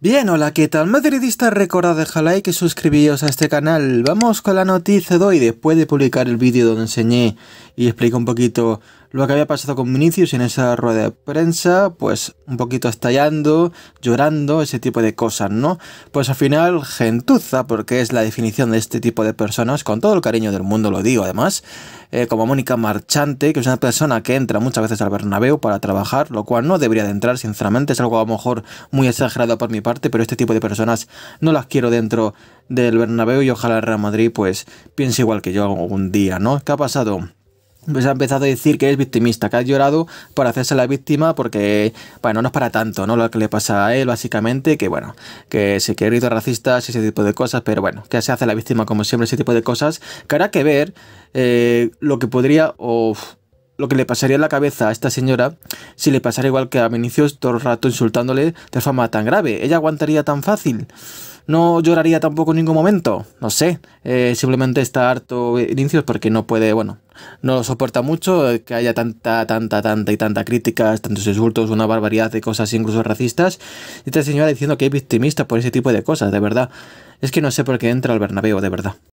Bien, hola, ¿qué tal? Madridistas, recordad dejar like y suscribiros a este canal. Vamos con la noticia de hoy, después de publicar el vídeo donde enseñé y explico un poquito lo que había pasado con Vinicius en esa rueda de prensa, pues un poquito estallando, llorando, ese tipo de cosas, ¿no? Pues al final, gentuza, porque es la definición de este tipo de personas, con todo el cariño del mundo lo digo además, eh, como Mónica Marchante, que es una persona que entra muchas veces al Bernabéu para trabajar, lo cual no debería de entrar, sinceramente, es algo a lo mejor muy exagerado por mi parte, pero este tipo de personas no las quiero dentro del Bernabéu y ojalá el Real Madrid pues piense igual que yo algún día, ¿no? ¿Qué ha pasado? pues ha empezado a decir que es victimista, que ha llorado para hacerse la víctima porque, bueno, no es para tanto, ¿no? Lo que le pasa a él, básicamente, que, bueno, que se que racistas y ese tipo de cosas, pero bueno, que se hace la víctima como siempre, ese tipo de cosas, que habrá que ver eh, lo que podría o lo que le pasaría en la cabeza a esta señora si le pasara igual que a Vinicius todo el rato insultándole de forma tan grave. ¿Ella aguantaría tan fácil? No lloraría tampoco en ningún momento, no sé. Eh, simplemente está harto Inicios porque no puede, bueno, no lo soporta mucho eh, que haya tanta, tanta, tanta y tanta crítica, tantos insultos, una barbaridad de cosas incluso racistas. Y esta señora diciendo que es victimista por ese tipo de cosas, de verdad. Es que no sé por qué entra al Bernabéu, de verdad.